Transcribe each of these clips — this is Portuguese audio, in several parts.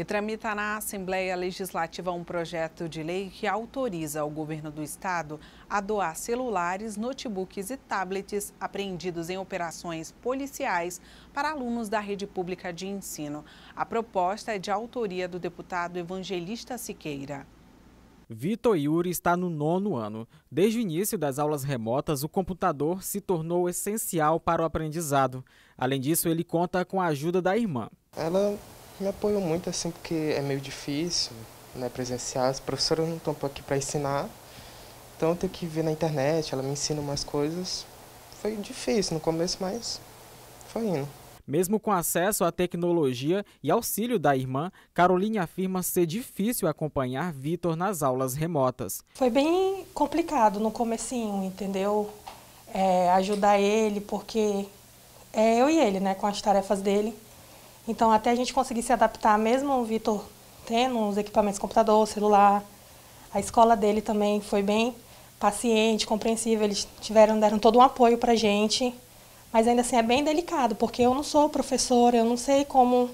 E tramita na Assembleia Legislativa um projeto de lei que autoriza ao governo do estado a doar celulares, notebooks e tablets apreendidos em operações policiais para alunos da rede pública de ensino. A proposta é de autoria do deputado Evangelista Siqueira. Vitor Yuri está no nono ano. Desde o início das aulas remotas, o computador se tornou essencial para o aprendizado. Além disso, ele conta com a ajuda da irmã. Ela me apoiam muito, assim, porque é meio difícil, né, presenciar. As professoras não estão aqui para ensinar, então eu tenho que ver na internet, ela me ensina umas coisas. Foi difícil no começo, mas foi indo. Mesmo com acesso à tecnologia e auxílio da irmã, Caroline afirma ser difícil acompanhar Vitor nas aulas remotas. Foi bem complicado no comecinho, entendeu? É, ajudar ele, porque é eu e ele, né, com as tarefas dele. Então, até a gente conseguir se adaptar, mesmo o Vitor tendo os equipamentos computador, celular, a escola dele também foi bem paciente, compreensiva, eles tiveram, deram todo um apoio para a gente. Mas ainda assim é bem delicado, porque eu não sou professora, eu não sei como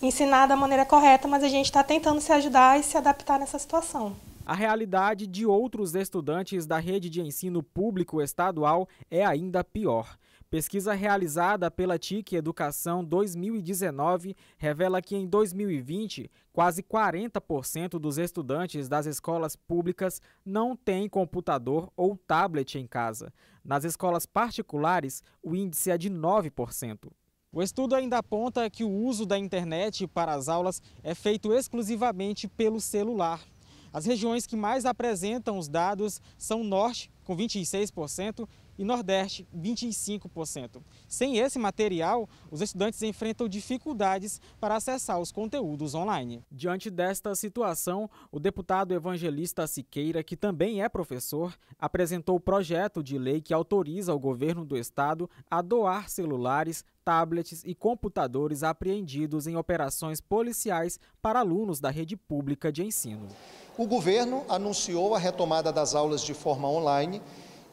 ensinar da maneira correta, mas a gente está tentando se ajudar e se adaptar nessa situação. A realidade de outros estudantes da rede de ensino público estadual é ainda pior. Pesquisa realizada pela TIC Educação 2019 revela que em 2020, quase 40% dos estudantes das escolas públicas não têm computador ou tablet em casa. Nas escolas particulares, o índice é de 9%. O estudo ainda aponta que o uso da internet para as aulas é feito exclusivamente pelo celular. As regiões que mais apresentam os dados são o Norte, com 26%, e Nordeste, 25%. Sem esse material, os estudantes enfrentam dificuldades para acessar os conteúdos online. Diante desta situação, o deputado evangelista Siqueira, que também é professor, apresentou o projeto de lei que autoriza o governo do estado a doar celulares, tablets e computadores apreendidos em operações policiais para alunos da rede pública de ensino. O governo anunciou a retomada das aulas de forma online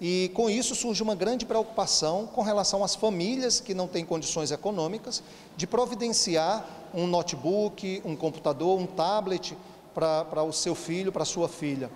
e com isso surge uma grande preocupação com relação às famílias que não têm condições econômicas de providenciar um notebook, um computador, um tablet para o seu filho, para a sua filha.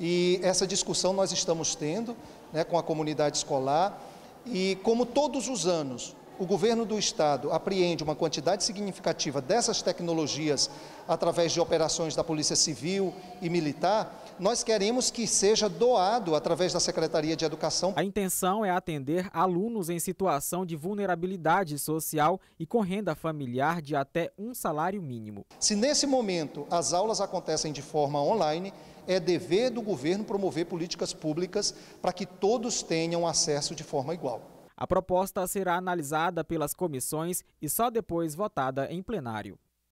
E essa discussão nós estamos tendo né, com a comunidade escolar. E como todos os anos, o governo do estado apreende uma quantidade significativa dessas tecnologias através de operações da Polícia Civil e Militar, nós queremos que seja doado através da Secretaria de Educação. A intenção é atender alunos em situação de vulnerabilidade social e com renda familiar de até um salário mínimo. Se nesse momento as aulas acontecem de forma online, é dever do governo promover políticas públicas para que todos tenham acesso de forma igual. A proposta será analisada pelas comissões e só depois votada em plenário.